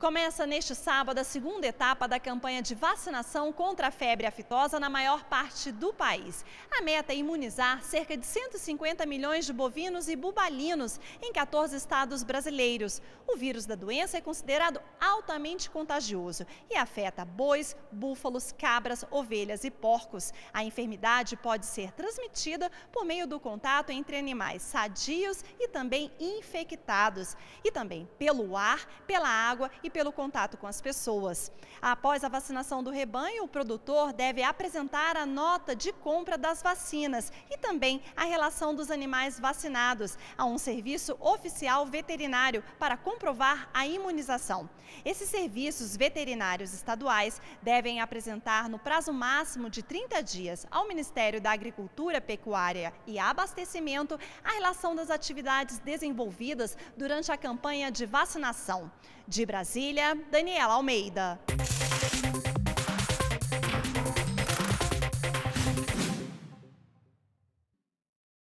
Começa neste sábado a segunda etapa da campanha de vacinação contra a febre aftosa na maior parte do país. A meta é imunizar cerca de 150 milhões de bovinos e bubalinos em 14 estados brasileiros. O vírus da doença é considerado altamente contagioso e afeta bois, búfalos, cabras, ovelhas e porcos. A enfermidade pode ser transmitida por meio do contato entre animais sadios e também infectados, e também pelo ar, pela água e e pelo contato com as pessoas. Após a vacinação do rebanho, o produtor deve apresentar a nota de compra das vacinas e também a relação dos animais vacinados a um serviço oficial veterinário para comprovar a imunização. Esses serviços veterinários estaduais devem apresentar no prazo máximo de 30 dias ao Ministério da Agricultura, Pecuária e Abastecimento a relação das atividades desenvolvidas durante a campanha de vacinação. De Brasília, Brasília, Daniela Almeida.